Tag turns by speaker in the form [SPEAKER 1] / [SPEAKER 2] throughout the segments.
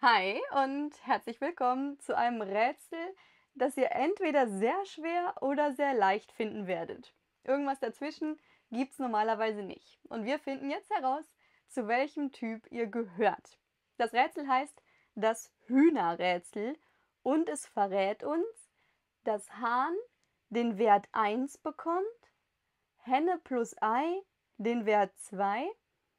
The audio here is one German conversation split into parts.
[SPEAKER 1] Hi und herzlich willkommen zu einem Rätsel, das ihr entweder sehr schwer oder sehr leicht finden werdet. Irgendwas dazwischen gibt es normalerweise nicht. Und wir finden jetzt heraus, zu welchem Typ ihr gehört. Das Rätsel heißt das Hühnerrätsel und es verrät uns, dass Hahn den Wert 1 bekommt, Henne plus Ei den Wert 2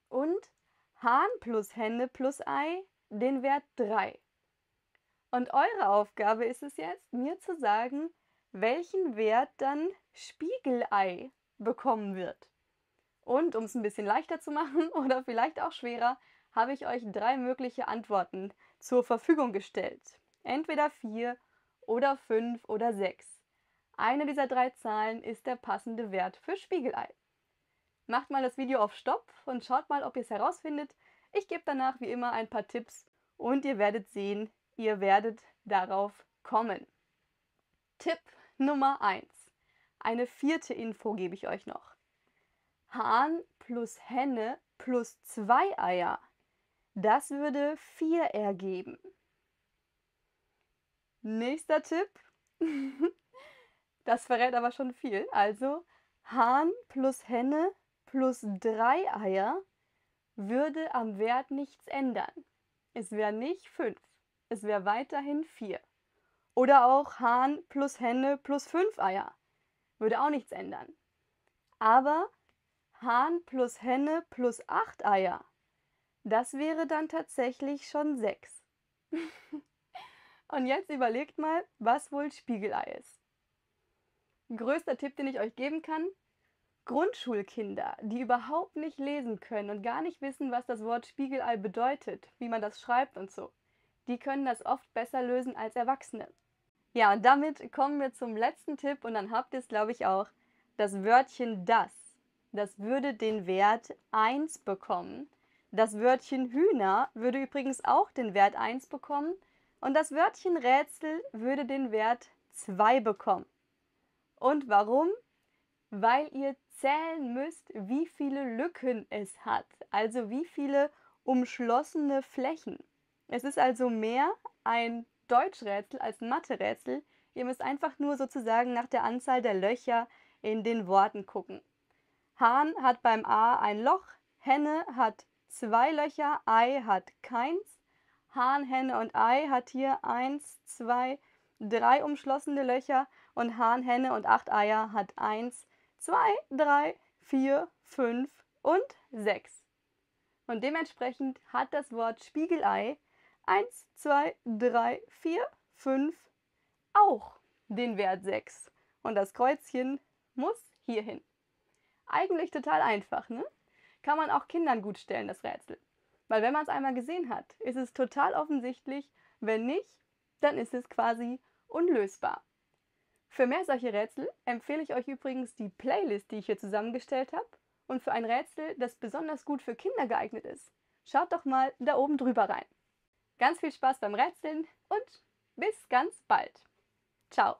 [SPEAKER 1] und Hahn plus Henne plus Ei den Wert 3. Und eure Aufgabe ist es jetzt, mir zu sagen, welchen Wert dann Spiegelei bekommen wird. Und um es ein bisschen leichter zu machen oder vielleicht auch schwerer, habe ich euch drei mögliche Antworten zur Verfügung gestellt. Entweder 4 oder 5 oder 6. Eine dieser drei Zahlen ist der passende Wert für Spiegelei. Macht mal das Video auf Stopp und schaut mal, ob ihr es herausfindet. Ich gebe danach wie immer ein paar Tipps und ihr werdet sehen, ihr werdet darauf kommen. Tipp Nummer 1. Eine vierte Info gebe ich euch noch. Hahn plus Henne plus zwei Eier. Das würde 4 ergeben. Nächster Tipp. Das verrät aber schon viel. Also Hahn plus Henne plus drei Eier würde am Wert nichts ändern. Es wäre nicht 5, es wäre weiterhin 4. Oder auch Hahn plus Henne plus 5 Eier. Würde auch nichts ändern. Aber Hahn plus Henne plus 8 Eier, das wäre dann tatsächlich schon 6. Und jetzt überlegt mal, was wohl Spiegelei ist. Größter Tipp, den ich euch geben kann, Grundschulkinder, die überhaupt nicht lesen können und gar nicht wissen, was das Wort Spiegelei bedeutet, wie man das schreibt und so, die können das oft besser lösen als Erwachsene. Ja, und damit kommen wir zum letzten Tipp und dann habt ihr es, glaube ich, auch. Das Wörtchen das, das würde den Wert 1 bekommen. Das Wörtchen Hühner würde übrigens auch den Wert 1 bekommen. Und das Wörtchen Rätsel würde den Wert 2 bekommen. Und warum? weil ihr zählen müsst, wie viele Lücken es hat, also wie viele umschlossene Flächen. Es ist also mehr ein Deutschrätsel als ein Mathe-Rätsel. Ihr müsst einfach nur sozusagen nach der Anzahl der Löcher in den Worten gucken. Hahn hat beim A ein Loch, Henne hat zwei Löcher, Ei hat keins. Hahn, Henne und Ei hat hier eins, zwei, drei umschlossene Löcher und Hahn, Henne und acht Eier hat eins, 2, 3, 4, 5 und 6. Und dementsprechend hat das Wort Spiegelei 1, 2, 3, 4, 5 auch den Wert 6. Und das Kreuzchen muss hierhin. Eigentlich total einfach, ne? Kann man auch Kindern gut stellen, das Rätsel. Weil wenn man es einmal gesehen hat, ist es total offensichtlich. Wenn nicht, dann ist es quasi unlösbar. Für mehr solche Rätsel empfehle ich euch übrigens die Playlist, die ich hier zusammengestellt habe. Und für ein Rätsel, das besonders gut für Kinder geeignet ist, schaut doch mal da oben drüber rein. Ganz viel Spaß beim Rätseln und bis ganz bald. Ciao.